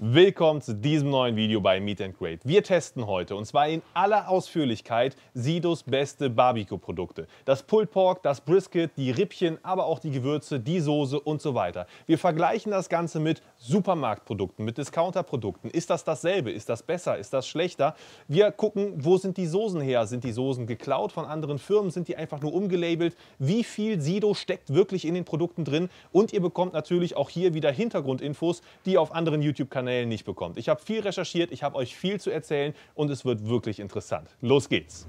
Willkommen zu diesem neuen Video bei Meet and Grade. Wir testen heute und zwar in aller Ausführlichkeit Sidos beste Barbecue-Produkte. Das Pulled Pork, das Brisket, die Rippchen, aber auch die Gewürze, die Soße und so weiter. Wir vergleichen das Ganze mit Supermarktprodukten, mit Discounterprodukten. Ist das dasselbe? Ist das besser? Ist das schlechter? Wir gucken, wo sind die Soßen her? Sind die Soßen geklaut von anderen Firmen? Sind die einfach nur umgelabelt? Wie viel Sido steckt wirklich in den Produkten drin? Und ihr bekommt natürlich auch hier wieder Hintergrundinfos, die auf anderen YouTube-Kanälen Kanälen nicht bekommt. Ich habe viel recherchiert, ich habe euch viel zu erzählen und es wird wirklich interessant. Los geht's!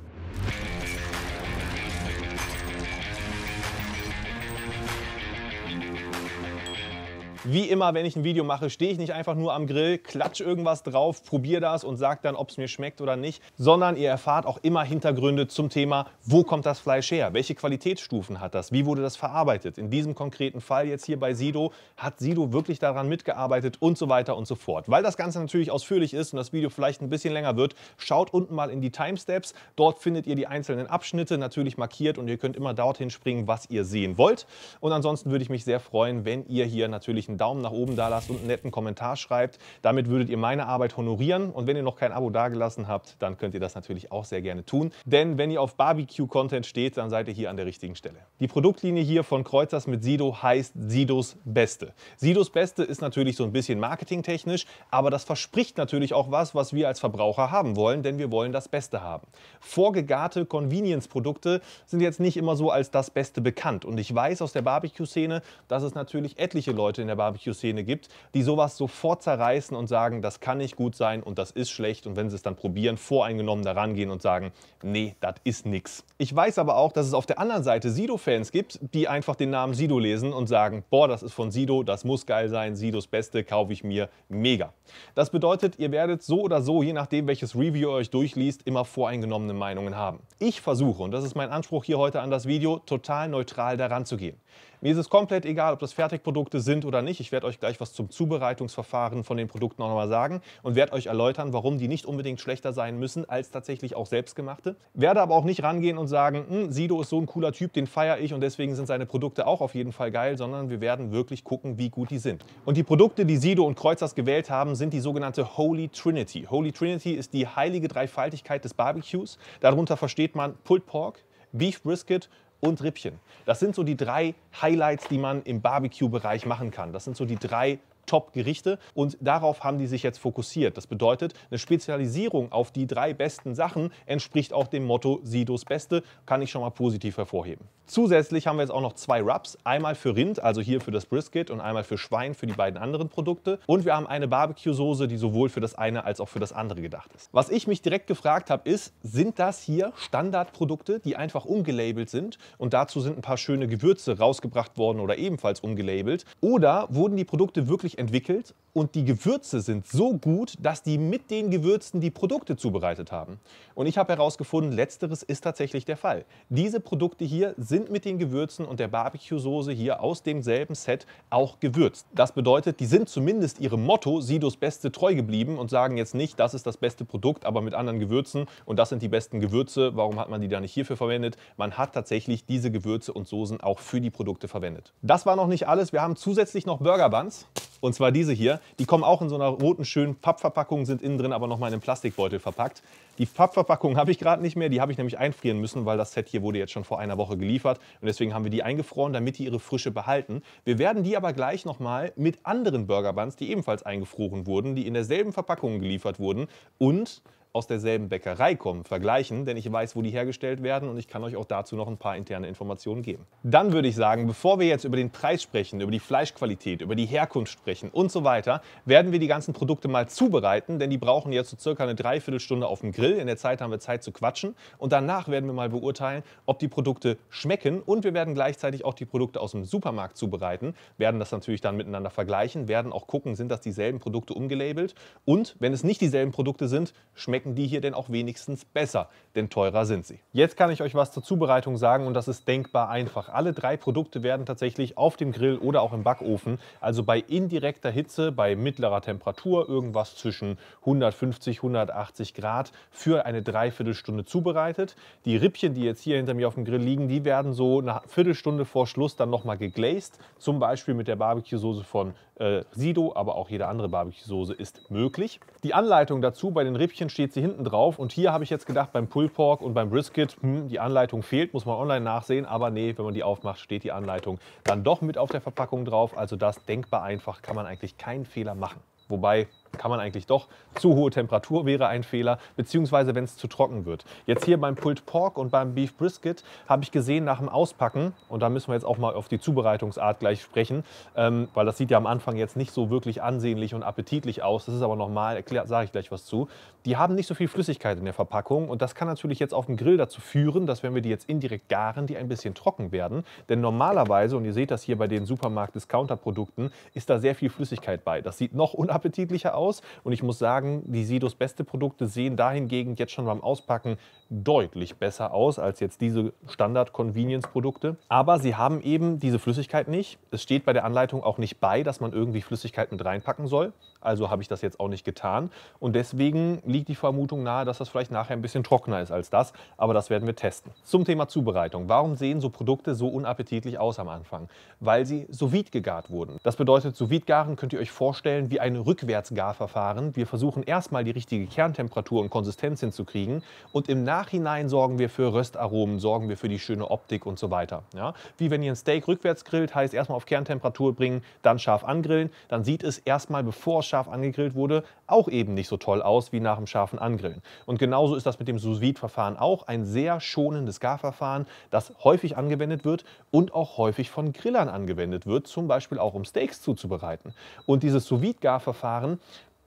Wie immer, wenn ich ein Video mache, stehe ich nicht einfach nur am Grill, klatsche irgendwas drauf, probiere das und sage dann, ob es mir schmeckt oder nicht, sondern ihr erfahrt auch immer Hintergründe zum Thema, wo kommt das Fleisch her, welche Qualitätsstufen hat das, wie wurde das verarbeitet. In diesem konkreten Fall jetzt hier bei Sido, hat Sido wirklich daran mitgearbeitet und so weiter und so fort. Weil das Ganze natürlich ausführlich ist und das Video vielleicht ein bisschen länger wird, schaut unten mal in die Timesteps. Dort findet ihr die einzelnen Abschnitte natürlich markiert und ihr könnt immer dorthin springen, was ihr sehen wollt. Und ansonsten würde ich mich sehr freuen, wenn ihr hier natürlich einen Daumen nach oben da lasst und einen netten Kommentar schreibt. Damit würdet ihr meine Arbeit honorieren. Und wenn ihr noch kein Abo dagelassen habt, dann könnt ihr das natürlich auch sehr gerne tun. Denn wenn ihr auf Barbecue-Content steht, dann seid ihr hier an der richtigen Stelle. Die Produktlinie hier von Kreuzers mit Sido heißt Sidos Beste. Sidos Beste ist natürlich so ein bisschen marketingtechnisch, aber das verspricht natürlich auch was, was wir als Verbraucher haben wollen, denn wir wollen das Beste haben. Vorgegarte Convenience-Produkte sind jetzt nicht immer so als das Beste bekannt. Und ich weiß aus der Barbecue-Szene, dass es natürlich etliche Leute in der Barbecue-Szene gibt, die sowas sofort zerreißen und sagen, das kann nicht gut sein und das ist schlecht. Und wenn sie es dann probieren, voreingenommen da rangehen und sagen, nee, das ist nix. Ich weiß aber auch, dass es auf der anderen Seite Sido-Fans gibt, die einfach den Namen Sido lesen und sagen, boah, das ist von Sido, das muss geil sein, Sidos Beste kaufe ich mir, mega. Das bedeutet, ihr werdet so oder so, je nachdem, welches Review ihr euch durchliest, immer voreingenommene Meinungen haben. Ich versuche, und das ist mein Anspruch hier heute an das Video, total neutral daran zu gehen. Mir ist es komplett egal, ob das Fertigprodukte sind oder nicht. Ich werde euch gleich was zum Zubereitungsverfahren von den Produkten auch nochmal sagen und werde euch erläutern, warum die nicht unbedingt schlechter sein müssen als tatsächlich auch selbstgemachte. Werde aber auch nicht rangehen und sagen, hm, Sido ist so ein cooler Typ, den feiere ich und deswegen sind seine Produkte auch auf jeden Fall geil, sondern wir werden wirklich gucken, wie gut die sind. Und die Produkte, die Sido und Kreuzers gewählt haben, sind die sogenannte Holy Trinity. Holy Trinity ist die heilige Dreifaltigkeit des Barbecues. Darunter versteht man Pulled Pork, Beef Brisket und Rippchen. Das sind so die drei Highlights, die man im Barbecue-Bereich machen kann. Das sind so die drei Top-Gerichte und darauf haben die sich jetzt fokussiert. Das bedeutet, eine Spezialisierung auf die drei besten Sachen entspricht auch dem Motto Sidos Beste, kann ich schon mal positiv hervorheben. Zusätzlich haben wir jetzt auch noch zwei Rubs, einmal für Rind, also hier für das Brisket und einmal für Schwein für die beiden anderen Produkte und wir haben eine Barbecue-Soße, die sowohl für das eine als auch für das andere gedacht ist. Was ich mich direkt gefragt habe, ist, sind das hier Standardprodukte, die einfach umgelabelt sind und dazu sind ein paar schöne Gewürze rausgebracht worden oder ebenfalls umgelabelt oder wurden die Produkte wirklich entwickelt und die Gewürze sind so gut, dass die mit den Gewürzen die Produkte zubereitet haben. Und ich habe herausgefunden, letzteres ist tatsächlich der Fall. Diese Produkte hier sind mit den Gewürzen und der Barbecue-Soße hier aus demselben Set auch gewürzt. Das bedeutet, die sind zumindest ihrem Motto Sidos Beste treu geblieben und sagen jetzt nicht, das ist das beste Produkt, aber mit anderen Gewürzen und das sind die besten Gewürze, warum hat man die da nicht hierfür verwendet? Man hat tatsächlich diese Gewürze und Soßen auch für die Produkte verwendet. Das war noch nicht alles, wir haben zusätzlich noch Burger Buns. Und zwar diese hier. Die kommen auch in so einer roten, schönen Pappverpackung, sind innen drin aber nochmal in einem Plastikbeutel verpackt. Die Pappverpackung habe ich gerade nicht mehr, die habe ich nämlich einfrieren müssen, weil das Set hier wurde jetzt schon vor einer Woche geliefert. Und deswegen haben wir die eingefroren, damit die ihre Frische behalten. Wir werden die aber gleich nochmal mit anderen Burger Buns, die ebenfalls eingefroren wurden, die in derselben Verpackung geliefert wurden und aus derselben Bäckerei kommen, vergleichen, denn ich weiß, wo die hergestellt werden und ich kann euch auch dazu noch ein paar interne Informationen geben. Dann würde ich sagen, bevor wir jetzt über den Preis sprechen, über die Fleischqualität, über die Herkunft sprechen und so weiter, werden wir die ganzen Produkte mal zubereiten, denn die brauchen jetzt so circa eine Dreiviertelstunde auf dem Grill. In der Zeit haben wir Zeit zu quatschen und danach werden wir mal beurteilen, ob die Produkte schmecken und wir werden gleichzeitig auch die Produkte aus dem Supermarkt zubereiten, werden das natürlich dann miteinander vergleichen, werden auch gucken, sind das dieselben Produkte umgelabelt und wenn es nicht dieselben Produkte sind, schmecken schmecken die hier denn auch wenigstens besser, denn teurer sind sie. Jetzt kann ich euch was zur Zubereitung sagen und das ist denkbar einfach. Alle drei Produkte werden tatsächlich auf dem Grill oder auch im Backofen, also bei indirekter Hitze, bei mittlerer Temperatur, irgendwas zwischen 150, 180 Grad, für eine Dreiviertelstunde zubereitet. Die Rippchen, die jetzt hier hinter mir auf dem Grill liegen, die werden so eine Viertelstunde vor Schluss dann nochmal geglazed, zum Beispiel mit der Barbecue-Soße von äh, Sido, aber auch jede andere Barbecue-Soße ist möglich. Die Anleitung dazu bei den Rippchen steht steht sie hinten drauf. Und hier habe ich jetzt gedacht, beim Pulled Pork und beim Brisket, hm, die Anleitung fehlt, muss man online nachsehen. Aber nee, wenn man die aufmacht, steht die Anleitung dann doch mit auf der Verpackung drauf. Also das denkbar einfach, kann man eigentlich keinen Fehler machen. Wobei, kann man eigentlich doch. Zu hohe Temperatur wäre ein Fehler, beziehungsweise wenn es zu trocken wird. Jetzt hier beim Pulled Pork und beim Beef Brisket habe ich gesehen nach dem Auspacken, und da müssen wir jetzt auch mal auf die Zubereitungsart gleich sprechen, ähm, weil das sieht ja am Anfang jetzt nicht so wirklich ansehnlich und appetitlich aus. Das ist aber normal, sage ich gleich was zu. Die haben nicht so viel Flüssigkeit in der Verpackung und das kann natürlich jetzt auf dem Grill dazu führen, dass wenn wir die jetzt indirekt garen, die ein bisschen trocken werden. Denn normalerweise, und ihr seht das hier bei den Supermarkt-Discounter-Produkten, ist da sehr viel Flüssigkeit bei. Das sieht noch unappetitlicher aus aus. Und ich muss sagen, die Sidos beste Produkte sehen dahingegen jetzt schon beim Auspacken deutlich besser aus als jetzt diese Standard-Convenience-Produkte. Aber sie haben eben diese Flüssigkeit nicht. Es steht bei der Anleitung auch nicht bei, dass man irgendwie Flüssigkeit mit reinpacken soll. Also habe ich das jetzt auch nicht getan. Und deswegen liegt die Vermutung nahe, dass das vielleicht nachher ein bisschen trockener ist als das. Aber das werden wir testen. Zum Thema Zubereitung. Warum sehen so Produkte so unappetitlich aus am Anfang? Weil sie sous vide gegart wurden. Das bedeutet, sous vide garen könnt ihr euch vorstellen wie eine Rückwärtsgare Nuklearverfahren. Wir versuchen erstmal die richtige Kerntemperatur und Konsistenz hinzukriegen und im Nachhinein sorgen wir für Röstaromen, sorgen wir für die schöne Optik und so weiter. Ja? Wie wenn ihr ein Steak rückwärts grillt, heißt erstmal auf Kerntemperatur bringen, dann scharf angrillen, dann sieht es erstmal, bevor es scharf angegrillt wurde, auch eben nicht so toll aus wie nach dem scharfen Angrillen. Und genauso ist das mit dem sous Vide verfahren auch ein sehr schonendes Garverfahren, das häufig angewendet wird und auch häufig von Grillern angewendet wird, zum Beispiel auch um Steaks zuzubereiten. Und dieses sous Vide verfahren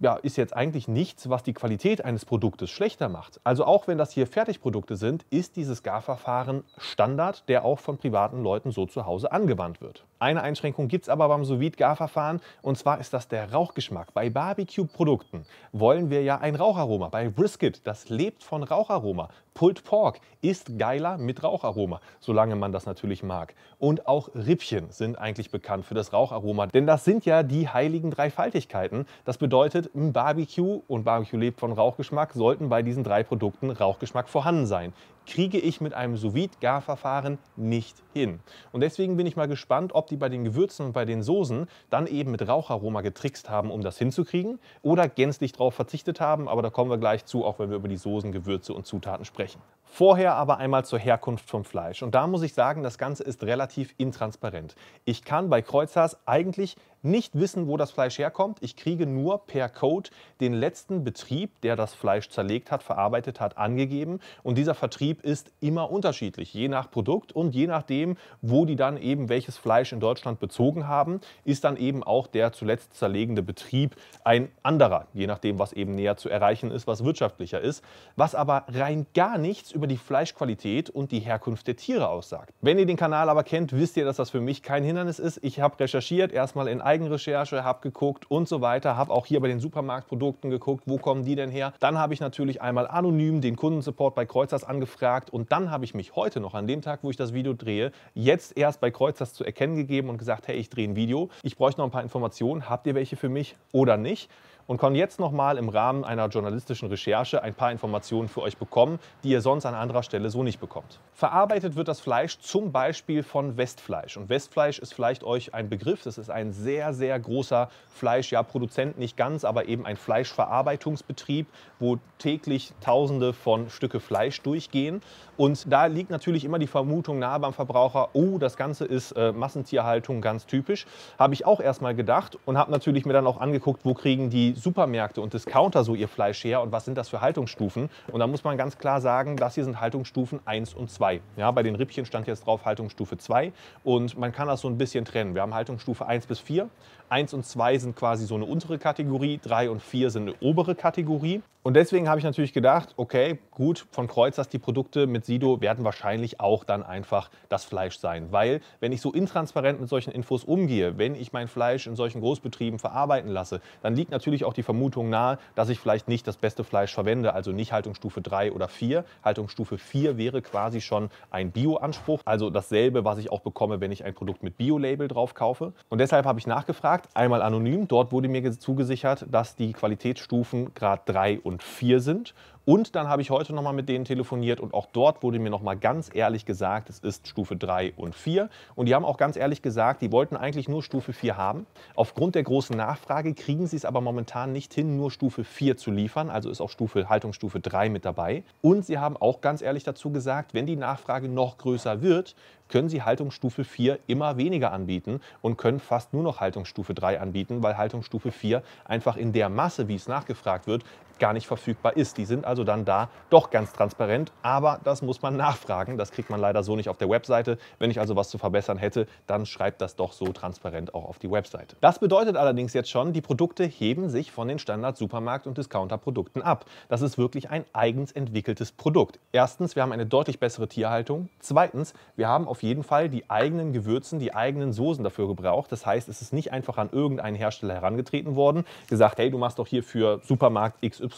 ja, ist jetzt eigentlich nichts, was die Qualität eines Produktes schlechter macht. Also auch wenn das hier Fertigprodukte sind, ist dieses Garverfahren Standard, der auch von privaten Leuten so zu Hause angewandt wird. Eine Einschränkung gibt es aber beim sous verfahren und zwar ist das der Rauchgeschmack. Bei Barbecue-Produkten wollen wir ja ein Raucharoma. Bei Brisket, das lebt von Raucharoma. Pulled Pork ist geiler mit Raucharoma, solange man das natürlich mag. Und auch Rippchen sind eigentlich bekannt für das Raucharoma, denn das sind ja die heiligen Dreifaltigkeiten. Das bedeutet, ein Barbecue und Barbecue lebt von Rauchgeschmack, sollten bei diesen drei Produkten Rauchgeschmack vorhanden sein kriege ich mit einem sous garverfahren nicht hin. Und deswegen bin ich mal gespannt, ob die bei den Gewürzen und bei den Soßen dann eben mit Raucharoma getrickst haben, um das hinzukriegen oder gänzlich darauf verzichtet haben. Aber da kommen wir gleich zu, auch wenn wir über die Soßen, Gewürze und Zutaten sprechen. Vorher aber einmal zur Herkunft vom Fleisch. Und da muss ich sagen, das Ganze ist relativ intransparent. Ich kann bei Kreuzhaas eigentlich nicht wissen, wo das Fleisch herkommt. Ich kriege nur per Code den letzten Betrieb, der das Fleisch zerlegt hat, verarbeitet hat, angegeben. Und dieser Vertrieb ist immer unterschiedlich, je nach Produkt und je nachdem, wo die dann eben welches Fleisch in Deutschland bezogen haben, ist dann eben auch der zuletzt zerlegende Betrieb ein anderer, je nachdem, was eben näher zu erreichen ist, was wirtschaftlicher ist. Was aber rein gar nichts über über die Fleischqualität und die Herkunft der Tiere aussagt. Wenn ihr den Kanal aber kennt, wisst ihr, dass das für mich kein Hindernis ist. Ich habe recherchiert, erstmal in Eigenrecherche, habe geguckt und so weiter, habe auch hier bei den Supermarktprodukten geguckt, wo kommen die denn her. Dann habe ich natürlich einmal anonym den Kundensupport bei Kreuzers angefragt und dann habe ich mich heute noch an dem Tag, wo ich das Video drehe, jetzt erst bei Kreuzers zu erkennen gegeben und gesagt, hey, ich drehe ein Video. Ich bräuchte noch ein paar Informationen. Habt ihr welche für mich oder nicht? und kann jetzt nochmal im Rahmen einer journalistischen Recherche ein paar Informationen für euch bekommen, die ihr sonst an anderer Stelle so nicht bekommt. Verarbeitet wird das Fleisch zum Beispiel von Westfleisch. Und Westfleisch ist vielleicht euch ein Begriff. Das ist ein sehr, sehr großer Fleisch, ja, Produzent nicht ganz, aber eben ein Fleischverarbeitungsbetrieb, wo täglich Tausende von Stücke Fleisch durchgehen. Und da liegt natürlich immer die Vermutung nahe beim Verbraucher, oh, das Ganze ist äh, Massentierhaltung ganz typisch. Habe ich auch erstmal gedacht und habe natürlich mir dann auch angeguckt, wo kriegen die Supermärkte und Discounter so ihr Fleisch her und was sind das für Haltungsstufen? Und da muss man ganz klar sagen, das hier sind Haltungsstufen 1 und 2. Ja, bei den Rippchen stand jetzt drauf Haltungsstufe 2 und man kann das so ein bisschen trennen. Wir haben Haltungsstufe 1 bis 4 1 und 2 sind quasi so eine untere Kategorie, 3 und 4 sind eine obere Kategorie. Und deswegen habe ich natürlich gedacht, okay, gut, von Kreuzers die Produkte mit Sido werden wahrscheinlich auch dann einfach das Fleisch sein. Weil, wenn ich so intransparent mit solchen Infos umgehe, wenn ich mein Fleisch in solchen Großbetrieben verarbeiten lasse, dann liegt natürlich auch die Vermutung nahe, dass ich vielleicht nicht das beste Fleisch verwende, also nicht Haltungsstufe 3 oder 4. Haltungsstufe 4 wäre quasi schon ein Bio-Anspruch, also dasselbe, was ich auch bekomme, wenn ich ein Produkt mit Bio-Label drauf kaufe. Und deshalb habe ich nachgefragt, gesagt, einmal anonym. Dort wurde mir zugesichert, dass die Qualitätsstufen Grad 3 und 4 sind und dann habe ich heute nochmal mit denen telefoniert und auch dort wurde mir nochmal ganz ehrlich gesagt, es ist Stufe 3 und 4. Und die haben auch ganz ehrlich gesagt, die wollten eigentlich nur Stufe 4 haben. Aufgrund der großen Nachfrage kriegen sie es aber momentan nicht hin, nur Stufe 4 zu liefern. Also ist auch Stufe, Haltungsstufe 3 mit dabei. Und sie haben auch ganz ehrlich dazu gesagt, wenn die Nachfrage noch größer wird, können sie Haltungsstufe 4 immer weniger anbieten und können fast nur noch Haltungsstufe 3 anbieten, weil Haltungsstufe 4 einfach in der Masse, wie es nachgefragt wird, gar nicht verfügbar ist. Die sind also dann da doch ganz transparent, aber das muss man nachfragen. Das kriegt man leider so nicht auf der Webseite. Wenn ich also was zu verbessern hätte, dann schreibt das doch so transparent auch auf die Webseite. Das bedeutet allerdings jetzt schon, die Produkte heben sich von den Standard-Supermarkt- und Discounter-Produkten ab. Das ist wirklich ein eigens entwickeltes Produkt. Erstens, wir haben eine deutlich bessere Tierhaltung. Zweitens, wir haben auf jeden Fall die eigenen Gewürzen, die eigenen Soßen dafür gebraucht. Das heißt, es ist nicht einfach an irgendeinen Hersteller herangetreten worden, gesagt, hey, du machst doch hier für Supermarkt XY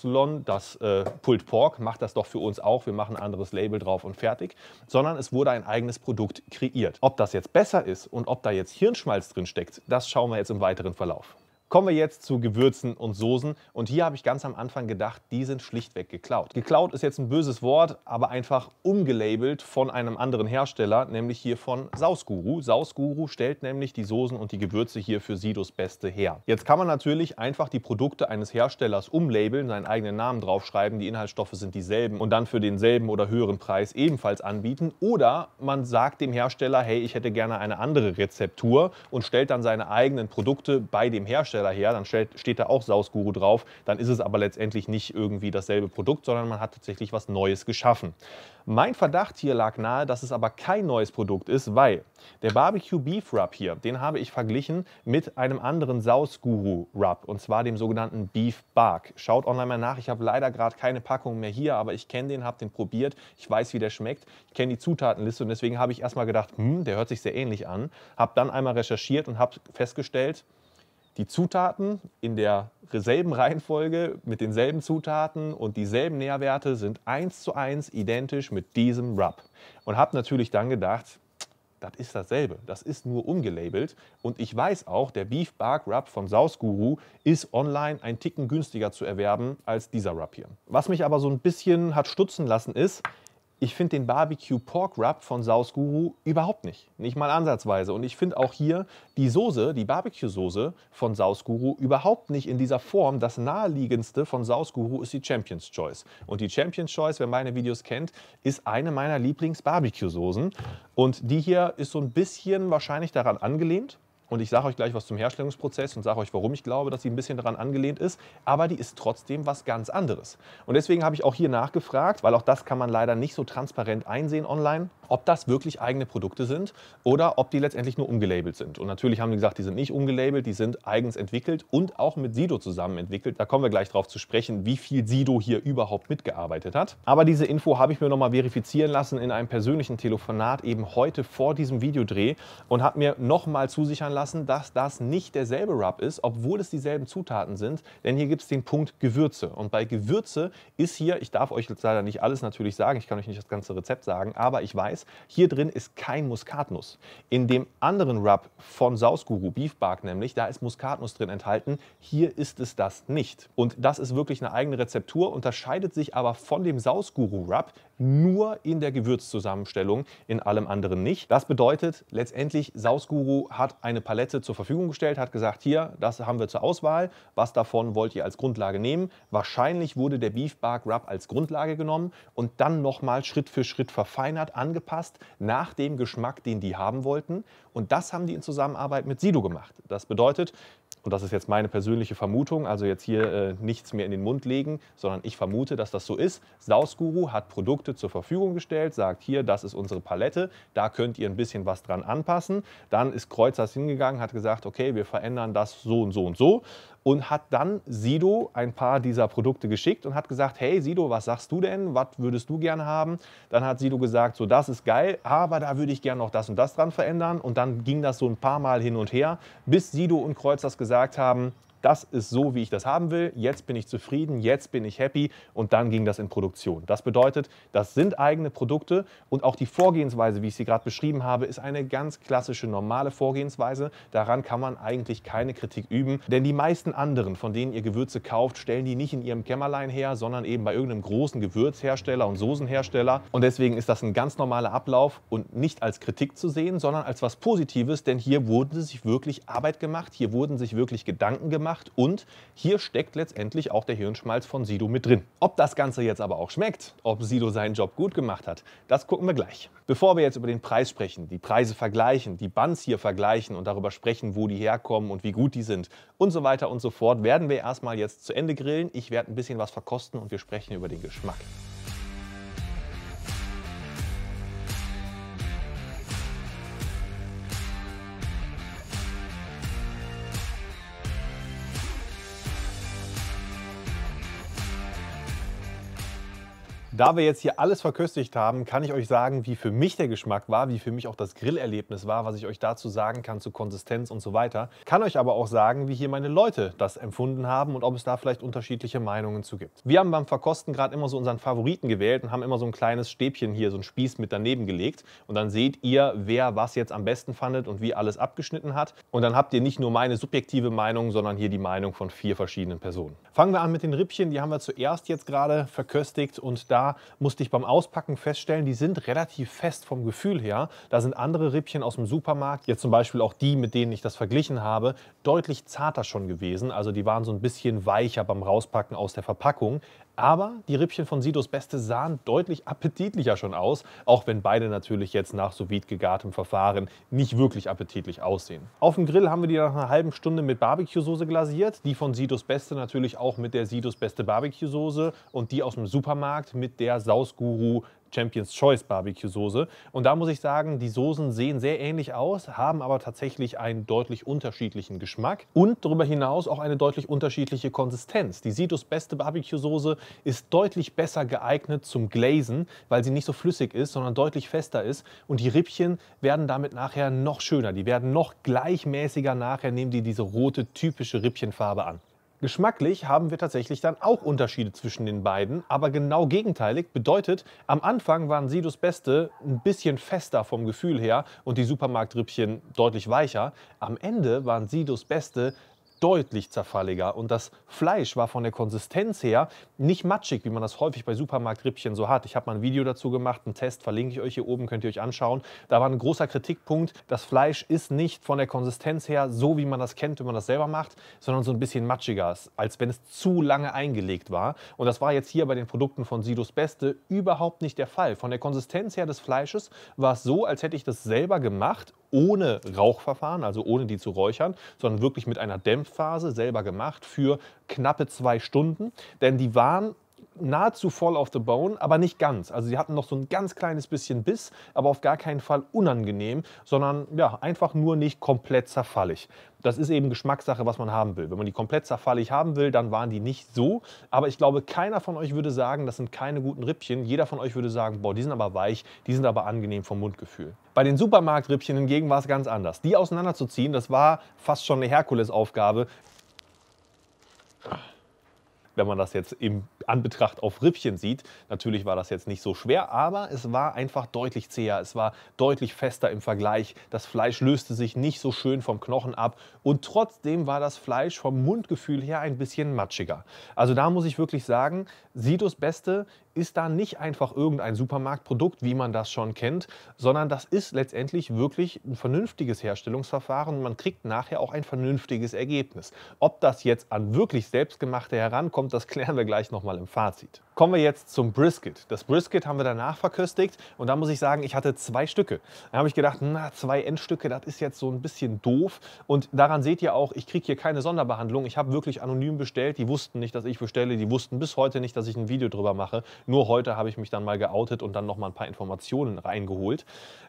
das äh, Pulled Pork, macht das doch für uns auch, wir machen ein anderes Label drauf und fertig, sondern es wurde ein eigenes Produkt kreiert. Ob das jetzt besser ist und ob da jetzt Hirnschmalz drin steckt, das schauen wir jetzt im weiteren Verlauf. Kommen wir jetzt zu Gewürzen und Soßen. Und hier habe ich ganz am Anfang gedacht, die sind schlichtweg geklaut. Geklaut ist jetzt ein böses Wort, aber einfach umgelabelt von einem anderen Hersteller, nämlich hier von Sausguru. Sausguru stellt nämlich die Soßen und die Gewürze hier für Sidos Beste her. Jetzt kann man natürlich einfach die Produkte eines Herstellers umlabeln, seinen eigenen Namen draufschreiben, die Inhaltsstoffe sind dieselben und dann für denselben oder höheren Preis ebenfalls anbieten. Oder man sagt dem Hersteller, hey, ich hätte gerne eine andere Rezeptur und stellt dann seine eigenen Produkte bei dem Hersteller daher, dann steht da auch Sausguru drauf, dann ist es aber letztendlich nicht irgendwie dasselbe Produkt, sondern man hat tatsächlich was Neues geschaffen. Mein Verdacht hier lag nahe, dass es aber kein neues Produkt ist, weil der Barbecue Beef Rub hier, den habe ich verglichen mit einem anderen Sausguru Rub und zwar dem sogenannten Beef Bark. Schaut online mal nach, ich habe leider gerade keine Packung mehr hier, aber ich kenne den, habe den probiert, ich weiß, wie der schmeckt, ich kenne die Zutatenliste und deswegen habe ich erstmal gedacht, hm, der hört sich sehr ähnlich an, habe dann einmal recherchiert und habe festgestellt, die Zutaten in derselben Reihenfolge mit denselben Zutaten und dieselben Nährwerte sind eins zu eins identisch mit diesem Rub. Und habe natürlich dann gedacht, das ist dasselbe. Das ist nur umgelabelt. Und ich weiß auch, der Beef Bark Rub von Sausguru ist online ein Ticken günstiger zu erwerben als dieser Rub hier. Was mich aber so ein bisschen hat stutzen lassen ist, ich finde den Barbecue Pork Rub von Saus Guru überhaupt nicht. Nicht mal ansatzweise. Und ich finde auch hier die Soße, die Barbecue-Soße von Saus Guru überhaupt nicht in dieser Form. Das naheliegendste von Saus Guru ist die Champions Choice. Und die Champions Choice, wer meine Videos kennt, ist eine meiner Lieblings-Barbecue-Soßen. Und die hier ist so ein bisschen wahrscheinlich daran angelehnt. Und ich sage euch gleich was zum Herstellungsprozess und sage euch, warum ich glaube, dass sie ein bisschen daran angelehnt ist. Aber die ist trotzdem was ganz anderes. Und deswegen habe ich auch hier nachgefragt, weil auch das kann man leider nicht so transparent einsehen online ob das wirklich eigene Produkte sind oder ob die letztendlich nur umgelabelt sind. Und natürlich haben die gesagt, die sind nicht umgelabelt, die sind eigens entwickelt und auch mit Sido zusammen entwickelt. Da kommen wir gleich drauf zu sprechen, wie viel Sido hier überhaupt mitgearbeitet hat. Aber diese Info habe ich mir nochmal verifizieren lassen in einem persönlichen Telefonat eben heute vor diesem Videodreh und habe mir nochmal zusichern lassen, dass das nicht derselbe Rub ist, obwohl es dieselben Zutaten sind, denn hier gibt es den Punkt Gewürze. Und bei Gewürze ist hier, ich darf euch leider nicht alles natürlich sagen, ich kann euch nicht das ganze Rezept sagen, aber ich weiß, Preis. Hier drin ist kein Muskatnuss. In dem anderen Rub von Sausguru Beef Bark nämlich, da ist Muskatnuss drin enthalten. Hier ist es das nicht. Und das ist wirklich eine eigene Rezeptur, unterscheidet sich aber von dem Sausguru Rub nur in der Gewürzzusammenstellung, in allem anderen nicht. Das bedeutet letztendlich, Sausguru hat eine Palette zur Verfügung gestellt, hat gesagt, hier, das haben wir zur Auswahl, was davon wollt ihr als Grundlage nehmen? Wahrscheinlich wurde der Beef Bark Rub als Grundlage genommen und dann nochmal Schritt für Schritt verfeinert, angepasst angepasst nach dem Geschmack, den die haben wollten. Und das haben die in Zusammenarbeit mit Sido gemacht. Das bedeutet, und das ist jetzt meine persönliche Vermutung, also jetzt hier äh, nichts mehr in den Mund legen, sondern ich vermute, dass das so ist. Sausguru hat Produkte zur Verfügung gestellt, sagt hier, das ist unsere Palette, da könnt ihr ein bisschen was dran anpassen. Dann ist Kreuzers hingegangen, hat gesagt, okay, wir verändern das so und so und so und hat dann Sido ein paar dieser Produkte geschickt und hat gesagt, hey Sido, was sagst du denn? Was würdest du gerne haben? Dann hat Sido gesagt, so das ist geil, aber da würde ich gerne noch das und das dran verändern. Und dann ging das so ein paar Mal hin und her, bis Sido und Kreuz das gesagt haben, das ist so, wie ich das haben will, jetzt bin ich zufrieden, jetzt bin ich happy und dann ging das in Produktion. Das bedeutet, das sind eigene Produkte und auch die Vorgehensweise, wie ich sie gerade beschrieben habe, ist eine ganz klassische, normale Vorgehensweise. Daran kann man eigentlich keine Kritik üben, denn die meisten anderen, von denen ihr Gewürze kauft, stellen die nicht in ihrem Kämmerlein her, sondern eben bei irgendeinem großen Gewürzhersteller und Soßenhersteller. Und deswegen ist das ein ganz normaler Ablauf und nicht als Kritik zu sehen, sondern als was Positives, denn hier wurde sich wirklich Arbeit gemacht, hier wurden sich wirklich Gedanken gemacht gemacht und hier steckt letztendlich auch der Hirnschmalz von Sido mit drin. Ob das Ganze jetzt aber auch schmeckt, ob Sido seinen Job gut gemacht hat, das gucken wir gleich. Bevor wir jetzt über den Preis sprechen, die Preise vergleichen, die Buns hier vergleichen und darüber sprechen, wo die herkommen und wie gut die sind und so weiter und so fort, werden wir erstmal jetzt zu Ende grillen. Ich werde ein bisschen was verkosten und wir sprechen über den Geschmack. Da wir jetzt hier alles verköstigt haben, kann ich euch sagen, wie für mich der Geschmack war, wie für mich auch das Grillerlebnis war, was ich euch dazu sagen kann zu Konsistenz und so weiter. Kann euch aber auch sagen, wie hier meine Leute das empfunden haben und ob es da vielleicht unterschiedliche Meinungen zu gibt. Wir haben beim Verkosten gerade immer so unseren Favoriten gewählt und haben immer so ein kleines Stäbchen hier, so einen Spieß mit daneben gelegt. Und dann seht ihr, wer was jetzt am besten fandet und wie alles abgeschnitten hat. Und dann habt ihr nicht nur meine subjektive Meinung, sondern hier die Meinung von vier verschiedenen Personen. Fangen wir an mit den Rippchen. Die haben wir zuerst jetzt gerade verköstigt und da musste ich beim Auspacken feststellen, die sind relativ fest vom Gefühl her. Da sind andere Rippchen aus dem Supermarkt, jetzt zum Beispiel auch die, mit denen ich das verglichen habe, deutlich zarter schon gewesen. Also die waren so ein bisschen weicher beim Rauspacken aus der Verpackung. Aber die Rippchen von Sidos Beste sahen deutlich appetitlicher schon aus, auch wenn beide natürlich jetzt nach so gegartem Verfahren nicht wirklich appetitlich aussehen. Auf dem Grill haben wir die nach einer halben Stunde mit Barbecue-Soße glasiert, die von Sidos Beste natürlich auch mit der Sidos Beste Barbecue-Soße und die aus dem Supermarkt mit der Sausguru Champions Choice Barbecue Soße. Und da muss ich sagen, die Soßen sehen sehr ähnlich aus, haben aber tatsächlich einen deutlich unterschiedlichen Geschmack und darüber hinaus auch eine deutlich unterschiedliche Konsistenz. Die Sitos beste Barbecue Soße ist deutlich besser geeignet zum Glazen, weil sie nicht so flüssig ist, sondern deutlich fester ist. Und die Rippchen werden damit nachher noch schöner. Die werden noch gleichmäßiger nachher, nehmen die diese rote typische Rippchenfarbe an. Geschmacklich haben wir tatsächlich dann auch Unterschiede zwischen den beiden, aber genau gegenteilig bedeutet, am Anfang waren Sidos Beste ein bisschen fester vom Gefühl her und die Supermarktrippchen deutlich weicher. Am Ende waren Sidos Beste deutlich zerfalliger und das Fleisch war von der Konsistenz her nicht matschig, wie man das häufig bei Supermarktrippchen so hat. Ich habe mal ein Video dazu gemacht, einen Test verlinke ich euch hier oben, könnt ihr euch anschauen. Da war ein großer Kritikpunkt, das Fleisch ist nicht von der Konsistenz her so, wie man das kennt, wenn man das selber macht, sondern so ein bisschen matschiger, als wenn es zu lange eingelegt war. Und das war jetzt hier bei den Produkten von Sidos Beste überhaupt nicht der Fall. Von der Konsistenz her des Fleisches war es so, als hätte ich das selber gemacht ohne Rauchverfahren, also ohne die zu räuchern, sondern wirklich mit einer Dämpfphase selber gemacht für knappe zwei Stunden. Denn die waren nahezu voll auf the Bone, aber nicht ganz. Also sie hatten noch so ein ganz kleines bisschen Biss, aber auf gar keinen Fall unangenehm, sondern ja, einfach nur nicht komplett zerfallig. Das ist eben Geschmackssache, was man haben will. Wenn man die komplett zerfallig haben will, dann waren die nicht so. Aber ich glaube, keiner von euch würde sagen, das sind keine guten Rippchen. Jeder von euch würde sagen, boah, die sind aber weich, die sind aber angenehm vom Mundgefühl. Bei den Supermarktrippchen hingegen war es ganz anders. Die auseinanderzuziehen, das war fast schon eine Herkulesaufgabe. Ach wenn man das jetzt im Anbetracht auf Rippchen sieht. Natürlich war das jetzt nicht so schwer, aber es war einfach deutlich zäher. Es war deutlich fester im Vergleich. Das Fleisch löste sich nicht so schön vom Knochen ab und trotzdem war das Fleisch vom Mundgefühl her ein bisschen matschiger. Also da muss ich wirklich sagen, Sidos Beste ist da nicht einfach irgendein Supermarktprodukt, wie man das schon kennt, sondern das ist letztendlich wirklich ein vernünftiges Herstellungsverfahren. Man kriegt nachher auch ein vernünftiges Ergebnis. Ob das jetzt an wirklich selbstgemachte herankommt, das klären wir gleich nochmal im Fazit. Kommen wir jetzt zum Brisket. Das Brisket haben wir danach verköstigt und da muss ich sagen, ich hatte zwei Stücke. Da habe ich gedacht, na, zwei Endstücke, das ist jetzt so ein bisschen doof. Und daran seht ihr auch, ich kriege hier keine Sonderbehandlung. Ich habe wirklich anonym bestellt. Die wussten nicht, dass ich bestelle. Die wussten bis heute nicht, dass ich ein Video drüber mache. Nur heute habe ich mich dann mal geoutet und dann nochmal ein paar Informationen reingeholt.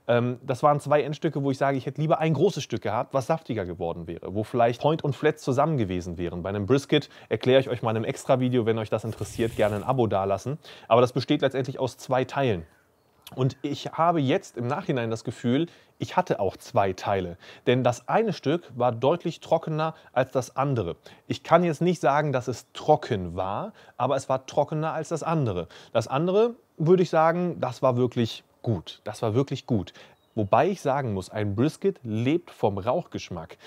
Ähm, das waren zwei Endstücke, wo ich sage, ich hätte lieber ein großes Stück gehabt, was saftiger geworden wäre, wo vielleicht Point und Flats zusammen gewesen wären. Bei einem Brisket erkläre ich euch mal in einem extra Video, wenn euch das interessiert, gerne ein Abo dalassen. Aber das besteht letztendlich aus zwei Teilen. Und ich habe jetzt im Nachhinein das Gefühl, ich hatte auch zwei Teile. Denn das eine Stück war deutlich trockener als das andere. Ich kann jetzt nicht sagen, dass es trocken war, aber es war trockener als das andere. Das andere würde ich sagen, das war wirklich gut. Das war wirklich gut. Wobei ich sagen muss, ein Brisket lebt vom Rauchgeschmack.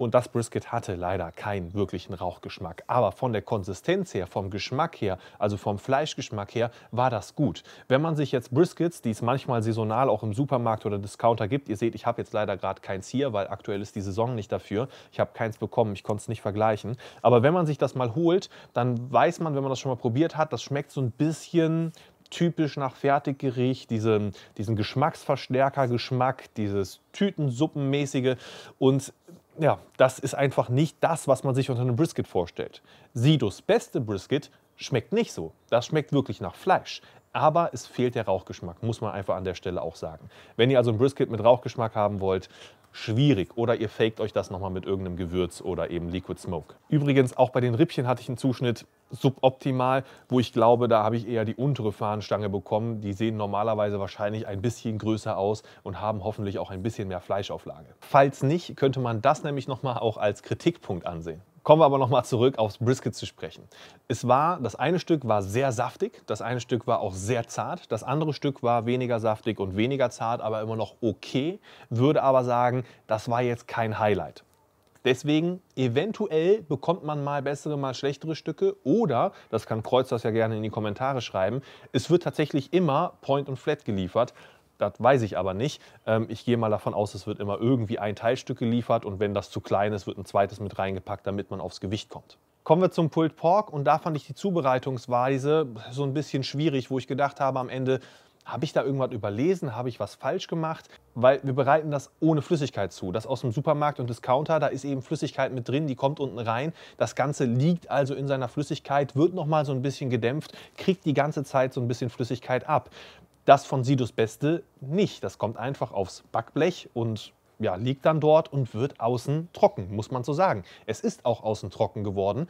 Und das Brisket hatte leider keinen wirklichen Rauchgeschmack. Aber von der Konsistenz her, vom Geschmack her, also vom Fleischgeschmack her, war das gut. Wenn man sich jetzt Briskets, die es manchmal saisonal auch im Supermarkt oder Discounter gibt, ihr seht, ich habe jetzt leider gerade keins hier, weil aktuell ist die Saison nicht dafür. Ich habe keins bekommen, ich konnte es nicht vergleichen. Aber wenn man sich das mal holt, dann weiß man, wenn man das schon mal probiert hat, das schmeckt so ein bisschen typisch nach Fertiggericht, diese, diesen Geschmacksverstärker-Geschmack, dieses Tütensuppenmäßige und ja, das ist einfach nicht das, was man sich unter einem Brisket vorstellt. Sidos beste Brisket schmeckt nicht so. Das schmeckt wirklich nach Fleisch. Aber es fehlt der Rauchgeschmack, muss man einfach an der Stelle auch sagen. Wenn ihr also ein Brisket mit Rauchgeschmack haben wollt, schwierig. Oder ihr faked euch das nochmal mit irgendeinem Gewürz oder eben Liquid Smoke. Übrigens, auch bei den Rippchen hatte ich einen Zuschnitt suboptimal, wo ich glaube, da habe ich eher die untere Fahnenstange bekommen. Die sehen normalerweise wahrscheinlich ein bisschen größer aus und haben hoffentlich auch ein bisschen mehr Fleischauflage. Falls nicht, könnte man das nämlich nochmal auch als Kritikpunkt ansehen. Kommen wir aber nochmal zurück aufs Brisket zu sprechen. Es war, das eine Stück war sehr saftig, das eine Stück war auch sehr zart, das andere Stück war weniger saftig und weniger zart, aber immer noch okay. Würde aber sagen, das war jetzt kein Highlight. Deswegen, eventuell bekommt man mal bessere, mal schlechtere Stücke oder, das kann Kreuz das ja gerne in die Kommentare schreiben, es wird tatsächlich immer Point und Flat geliefert. Das weiß ich aber nicht. Ähm, ich gehe mal davon aus, es wird immer irgendwie ein Teilstück geliefert und wenn das zu klein ist, wird ein zweites mit reingepackt, damit man aufs Gewicht kommt. Kommen wir zum Pulled Pork und da fand ich die Zubereitungsweise so ein bisschen schwierig, wo ich gedacht habe am Ende, habe ich da irgendwas überlesen? Habe ich was falsch gemacht? Weil wir bereiten das ohne Flüssigkeit zu. Das aus dem Supermarkt und Discounter, da ist eben Flüssigkeit mit drin, die kommt unten rein. Das Ganze liegt also in seiner Flüssigkeit, wird nochmal so ein bisschen gedämpft, kriegt die ganze Zeit so ein bisschen Flüssigkeit ab. Das von Sidus Beste nicht. Das kommt einfach aufs Backblech und ja, liegt dann dort und wird außen trocken, muss man so sagen. Es ist auch außen trocken geworden.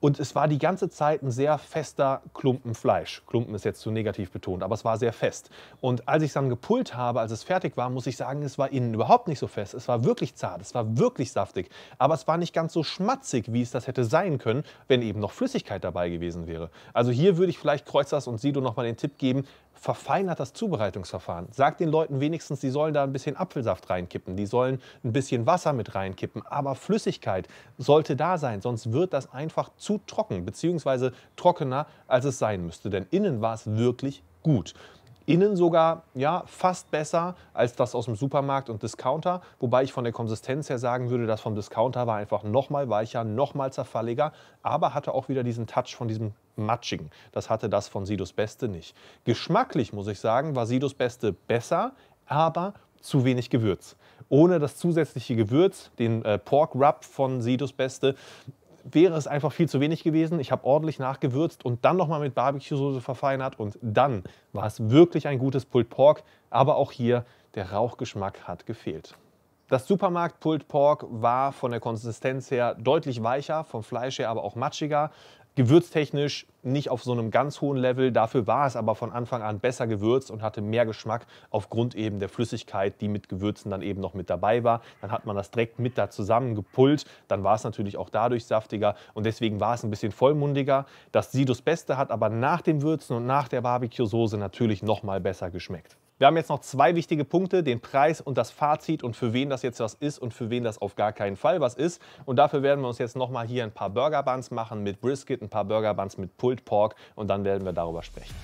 Und es war die ganze Zeit ein sehr fester Klumpen Fleisch. Klumpen ist jetzt zu negativ betont, aber es war sehr fest. Und als ich es dann gepult habe, als es fertig war, muss ich sagen, es war innen überhaupt nicht so fest. Es war wirklich zart, es war wirklich saftig. Aber es war nicht ganz so schmatzig, wie es das hätte sein können, wenn eben noch Flüssigkeit dabei gewesen wäre. Also hier würde ich vielleicht Kreuzers und Sido nochmal den Tipp geben, verfeinert das Zubereitungsverfahren. Sagt den Leuten wenigstens, sie sollen da ein bisschen Apfelsaft reinkippen, die sollen ein bisschen Wasser mit reinkippen, aber Flüssigkeit sollte da sein, sonst wird das einfach zu trocken, beziehungsweise trockener, als es sein müsste. Denn innen war es wirklich gut. Innen sogar ja, fast besser als das aus dem Supermarkt und Discounter, wobei ich von der Konsistenz her sagen würde, das vom Discounter war einfach nochmal weicher, nochmal zerfalliger, aber hatte auch wieder diesen Touch von diesem matschigen. Das hatte das von Sidus Beste nicht. Geschmacklich, muss ich sagen, war Sidus Beste besser, aber zu wenig Gewürz. Ohne das zusätzliche Gewürz, den äh, Pork Rub von Sidus Beste, wäre es einfach viel zu wenig gewesen. Ich habe ordentlich nachgewürzt und dann nochmal mit Barbecue-Soße verfeinert und dann war es wirklich ein gutes Pulled Pork. Aber auch hier, der Rauchgeschmack hat gefehlt. Das Supermarkt Pulled Pork war von der Konsistenz her deutlich weicher, vom Fleisch her aber auch matschiger. Gewürztechnisch nicht auf so einem ganz hohen Level, dafür war es aber von Anfang an besser gewürzt und hatte mehr Geschmack aufgrund eben der Flüssigkeit, die mit Gewürzen dann eben noch mit dabei war. Dann hat man das direkt mit da zusammengepullt, dann war es natürlich auch dadurch saftiger und deswegen war es ein bisschen vollmundiger. Das Sidus Beste hat aber nach dem Würzen und nach der Barbecue-Soße natürlich nochmal besser geschmeckt. Wir haben jetzt noch zwei wichtige Punkte, den Preis und das Fazit und für wen das jetzt was ist und für wen das auf gar keinen Fall was ist. Und dafür werden wir uns jetzt nochmal hier ein paar Burger Buns machen mit Brisket, ein paar Burger Buns mit Pulled Pork und dann werden wir darüber sprechen.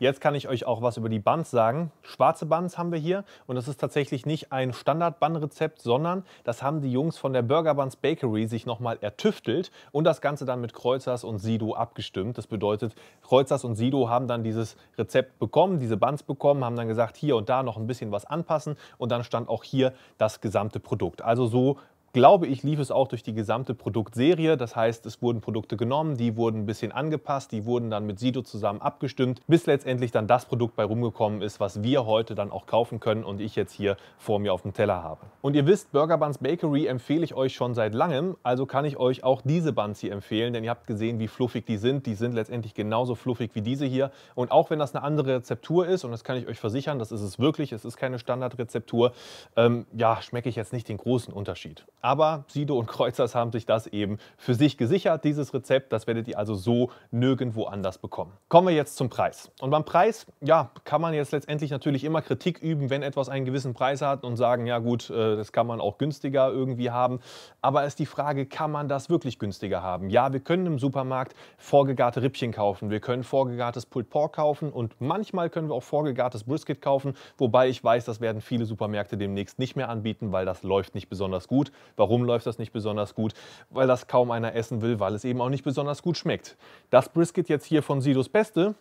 Jetzt kann ich euch auch was über die Buns sagen. Schwarze Buns haben wir hier und das ist tatsächlich nicht ein Standard-Bun-Rezept, sondern das haben die Jungs von der Burger Buns Bakery sich nochmal ertüftelt und das Ganze dann mit Kreuzers und Sido abgestimmt. Das bedeutet, Kreuzers und Sido haben dann dieses Rezept bekommen, diese Buns bekommen, haben dann gesagt, hier und da noch ein bisschen was anpassen und dann stand auch hier das gesamte Produkt. Also so glaube ich, lief es auch durch die gesamte Produktserie. Das heißt, es wurden Produkte genommen, die wurden ein bisschen angepasst, die wurden dann mit Sido zusammen abgestimmt, bis letztendlich dann das Produkt bei rumgekommen ist, was wir heute dann auch kaufen können und ich jetzt hier vor mir auf dem Teller habe. Und ihr wisst, Burger Buns Bakery empfehle ich euch schon seit langem, also kann ich euch auch diese Buns hier empfehlen, denn ihr habt gesehen, wie fluffig die sind. Die sind letztendlich genauso fluffig wie diese hier. Und auch wenn das eine andere Rezeptur ist, und das kann ich euch versichern, das ist es wirklich, es ist keine Standardrezeptur, ähm, ja, schmecke ich jetzt nicht den großen Unterschied. Aber Sido und Kreuzers haben sich das eben für sich gesichert, dieses Rezept. Das werdet ihr also so nirgendwo anders bekommen. Kommen wir jetzt zum Preis. Und beim Preis, ja, kann man jetzt letztendlich natürlich immer Kritik üben, wenn etwas einen gewissen Preis hat und sagen, ja gut, äh, das kann man auch günstiger irgendwie haben. Aber ist die Frage, kann man das wirklich günstiger haben? Ja, wir können im Supermarkt vorgegarte Rippchen kaufen, wir können vorgegartes Pulled Pork kaufen und manchmal können wir auch vorgegartes Brisket kaufen, wobei ich weiß, das werden viele Supermärkte demnächst nicht mehr anbieten, weil das läuft nicht besonders gut. Warum läuft das nicht besonders gut? Weil das kaum einer essen will, weil es eben auch nicht besonders gut schmeckt. Das Brisket jetzt hier von Sidos Beste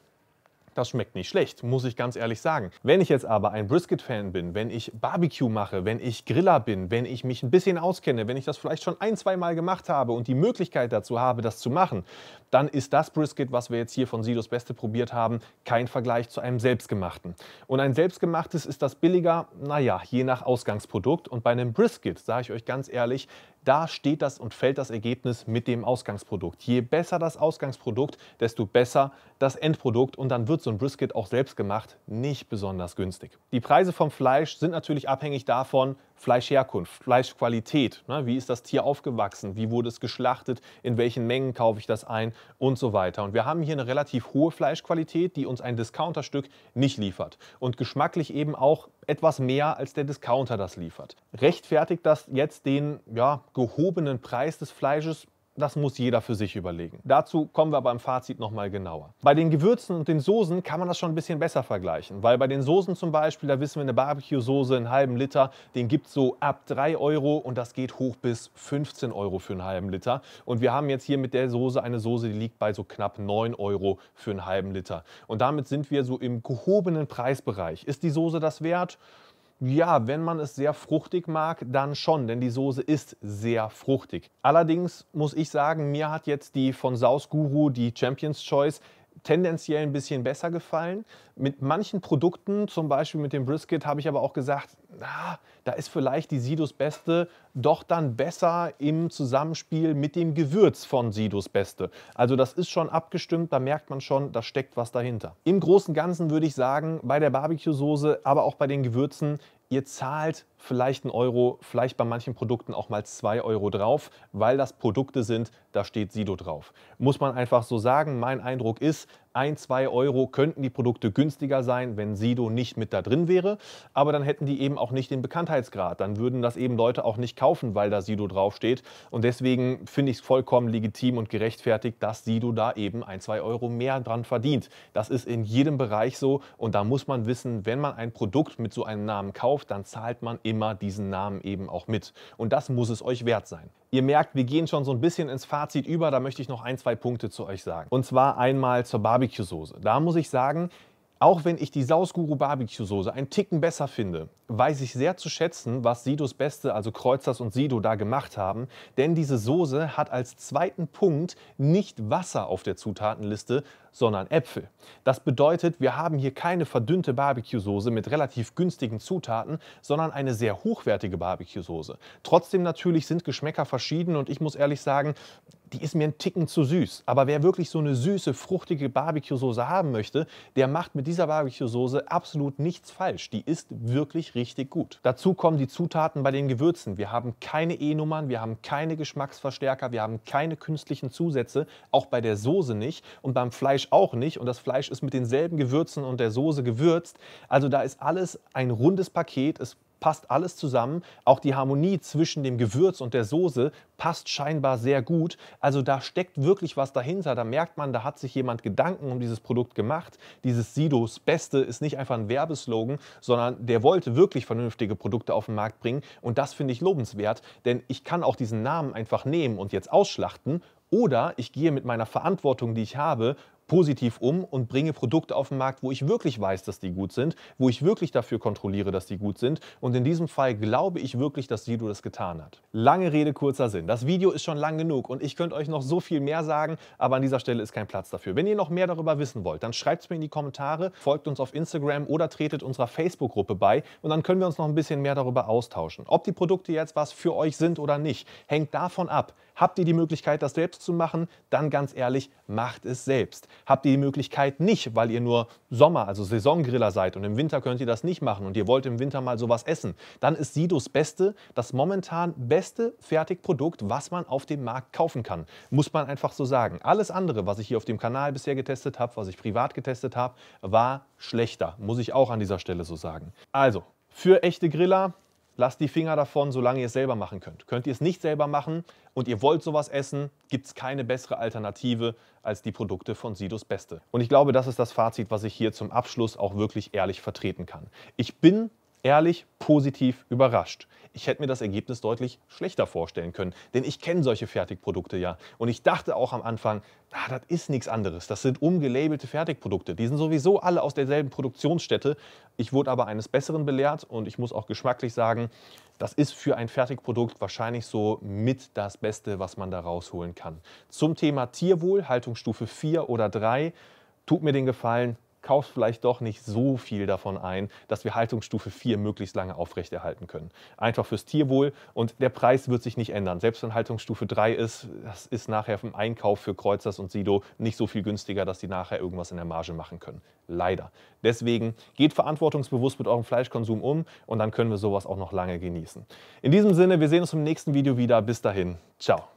das schmeckt nicht schlecht, muss ich ganz ehrlich sagen. Wenn ich jetzt aber ein Brisket-Fan bin, wenn ich Barbecue mache, wenn ich Griller bin, wenn ich mich ein bisschen auskenne, wenn ich das vielleicht schon ein, zwei Mal gemacht habe und die Möglichkeit dazu habe, das zu machen, dann ist das Brisket, was wir jetzt hier von Silos Beste probiert haben, kein Vergleich zu einem selbstgemachten. Und ein selbstgemachtes ist das billiger, naja, je nach Ausgangsprodukt. Und bei einem Brisket, sage ich euch ganz ehrlich, da steht das und fällt das Ergebnis mit dem Ausgangsprodukt. Je besser das Ausgangsprodukt, desto besser das Endprodukt und dann wird so ein Brisket auch selbst gemacht nicht besonders günstig. Die Preise vom Fleisch sind natürlich abhängig davon, Fleischherkunft, Fleischqualität, ne? wie ist das Tier aufgewachsen, wie wurde es geschlachtet, in welchen Mengen kaufe ich das ein und so weiter. Und wir haben hier eine relativ hohe Fleischqualität, die uns ein Discounterstück nicht liefert und geschmacklich eben auch etwas mehr als der Discounter das liefert. Rechtfertigt das jetzt den ja, gehobenen Preis des Fleisches? das muss jeder für sich überlegen. Dazu kommen wir aber im Fazit nochmal genauer. Bei den Gewürzen und den Soßen kann man das schon ein bisschen besser vergleichen, weil bei den Soßen zum Beispiel, da wissen wir, eine Barbecue-Soße, einen halben Liter, den gibt es so ab 3 Euro und das geht hoch bis 15 Euro für einen halben Liter. Und wir haben jetzt hier mit der Soße eine Soße, die liegt bei so knapp 9 Euro für einen halben Liter. Und damit sind wir so im gehobenen Preisbereich. Ist die Soße das wert? Ja, wenn man es sehr fruchtig mag, dann schon, denn die Soße ist sehr fruchtig. Allerdings muss ich sagen, mir hat jetzt die von Saus Guru, die Champions Choice, tendenziell ein bisschen besser gefallen. Mit manchen Produkten, zum Beispiel mit dem Brisket, habe ich aber auch gesagt, na, da ist vielleicht die Sidus Beste doch dann besser im Zusammenspiel mit dem Gewürz von Sidus Beste. Also das ist schon abgestimmt, da merkt man schon, da steckt was dahinter. Im Großen und Ganzen würde ich sagen, bei der Barbecue-Soße, aber auch bei den Gewürzen ihr zahlt vielleicht einen Euro, vielleicht bei manchen Produkten auch mal zwei Euro drauf, weil das Produkte sind, da steht Sido drauf. Muss man einfach so sagen, mein Eindruck ist, ein, zwei Euro könnten die Produkte günstiger sein, wenn Sido nicht mit da drin wäre. Aber dann hätten die eben auch nicht den Bekanntheitsgrad. Dann würden das eben Leute auch nicht kaufen, weil da Sido draufsteht. Und deswegen finde ich es vollkommen legitim und gerechtfertigt, dass Sido da eben ein, zwei Euro mehr dran verdient. Das ist in jedem Bereich so. Und da muss man wissen, wenn man ein Produkt mit so einem Namen kauft, dann zahlt man immer diesen Namen eben auch mit. Und das muss es euch wert sein. Ihr merkt, wir gehen schon so ein bisschen ins Fazit über. Da möchte ich noch ein, zwei Punkte zu euch sagen. Und zwar einmal zur Barbie Barbecue-Soße. Da muss ich sagen, auch wenn ich die Sausguru Barbecue-Soße einen Ticken besser finde, weiß ich sehr zu schätzen, was Sidos Beste, also Kreuzers und Sido, da gemacht haben. Denn diese Soße hat als zweiten Punkt nicht Wasser auf der Zutatenliste, sondern Äpfel. Das bedeutet, wir haben hier keine verdünnte Barbecue-Soße mit relativ günstigen Zutaten, sondern eine sehr hochwertige Barbecue-Soße. Trotzdem natürlich sind Geschmäcker verschieden und ich muss ehrlich sagen, die ist mir ein Ticken zu süß. Aber wer wirklich so eine süße, fruchtige Barbecue-Soße haben möchte, der macht mit dieser Barbecue-Soße absolut nichts falsch. Die ist wirklich richtig gut. Dazu kommen die Zutaten bei den Gewürzen. Wir haben keine E-Nummern, wir haben keine Geschmacksverstärker, wir haben keine künstlichen Zusätze, auch bei der Soße nicht und beim Fleisch auch nicht. Und das Fleisch ist mit denselben Gewürzen und der Soße gewürzt. Also da ist alles ein rundes Paket. Es passt alles zusammen. Auch die Harmonie zwischen dem Gewürz und der Soße passt scheinbar sehr gut. Also da steckt wirklich was dahinter. Da merkt man, da hat sich jemand Gedanken um dieses Produkt gemacht. Dieses Sidos Beste ist nicht einfach ein Werbeslogan, sondern der wollte wirklich vernünftige Produkte auf den Markt bringen. Und das finde ich lobenswert, denn ich kann auch diesen Namen einfach nehmen und jetzt ausschlachten. Oder ich gehe mit meiner Verantwortung, die ich habe, positiv um und bringe Produkte auf den Markt, wo ich wirklich weiß, dass die gut sind, wo ich wirklich dafür kontrolliere, dass die gut sind. Und in diesem Fall glaube ich wirklich, dass Sido das getan hat. Lange Rede, kurzer Sinn. Das Video ist schon lang genug und ich könnte euch noch so viel mehr sagen, aber an dieser Stelle ist kein Platz dafür. Wenn ihr noch mehr darüber wissen wollt, dann schreibt es mir in die Kommentare, folgt uns auf Instagram oder tretet unserer Facebook-Gruppe bei und dann können wir uns noch ein bisschen mehr darüber austauschen. Ob die Produkte jetzt was für euch sind oder nicht, hängt davon ab. Habt ihr die Möglichkeit, das selbst zu machen? Dann ganz ehrlich, macht es selbst habt ihr die Möglichkeit nicht, weil ihr nur Sommer, also Saisongriller seid und im Winter könnt ihr das nicht machen und ihr wollt im Winter mal sowas essen, dann ist Sidos Beste das momentan beste Fertigprodukt, was man auf dem Markt kaufen kann. Muss man einfach so sagen. Alles andere, was ich hier auf dem Kanal bisher getestet habe, was ich privat getestet habe, war schlechter. Muss ich auch an dieser Stelle so sagen. Also, für echte Griller lasst die Finger davon, solange ihr es selber machen könnt. Könnt ihr es nicht selber machen und ihr wollt sowas essen, gibt es keine bessere Alternative als die Produkte von Sidus Beste. Und ich glaube, das ist das Fazit, was ich hier zum Abschluss auch wirklich ehrlich vertreten kann. Ich bin ehrlich positiv überrascht. Ich hätte mir das Ergebnis deutlich schlechter vorstellen können, denn ich kenne solche Fertigprodukte ja. Und ich dachte auch am Anfang, ah, das ist nichts anderes, das sind umgelabelte Fertigprodukte. Die sind sowieso alle aus derselben Produktionsstätte. Ich wurde aber eines Besseren belehrt und ich muss auch geschmacklich sagen, das ist für ein Fertigprodukt wahrscheinlich so mit das Beste, was man da rausholen kann. Zum Thema Tierwohl, Haltungsstufe 4 oder 3, tut mir den Gefallen, kaufst vielleicht doch nicht so viel davon ein, dass wir Haltungsstufe 4 möglichst lange aufrechterhalten können. Einfach fürs Tierwohl und der Preis wird sich nicht ändern. Selbst wenn Haltungsstufe 3 ist, das ist nachher vom Einkauf für Kreuzers und Sido nicht so viel günstiger, dass die nachher irgendwas in der Marge machen können. Leider. Deswegen geht verantwortungsbewusst mit eurem Fleischkonsum um und dann können wir sowas auch noch lange genießen. In diesem Sinne, wir sehen uns im nächsten Video wieder. Bis dahin. Ciao.